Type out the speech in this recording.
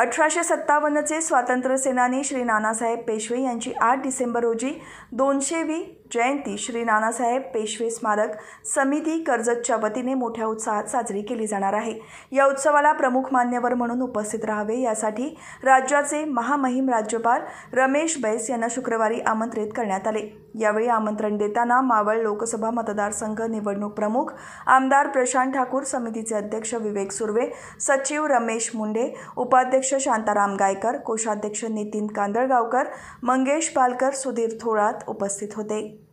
अठराशे सत्तावन्नचे स्वातंत्र्य सेनानी श्री नानासाहेब पेशवे यांची आठ डिसेंबर रोजी दोनशेवी जयंती श्री नानासाहेब पेशवे स्मारक समिती कर्जतच्या वतीने मोठ्या उत्साहात साजरी केली जाणार आहे या उत्सवाला प्रमुख मान्यवर म्हणून उपस्थित राहावे यासाठी राज्याचे महामहिम राज्यपाल रमेश बैस यांना शुक्रवारी आमंत्रित करण्यात आले यावेळी आमंत्रण देताना मावळ लोकसभा मतदारसंघ निवडणूक प्रमुख आमदार प्रशांत ठाकूर समितीचे अध्यक्ष विवेक सुर्वे सचिव रमेश मुंडे उपाध्यक्ष अध्यक्ष शांताराम गायकर कोषाध्यक्ष नितीन कांदळगावकर मंगेश पालकर सुधीर थोरात उपस्थित होते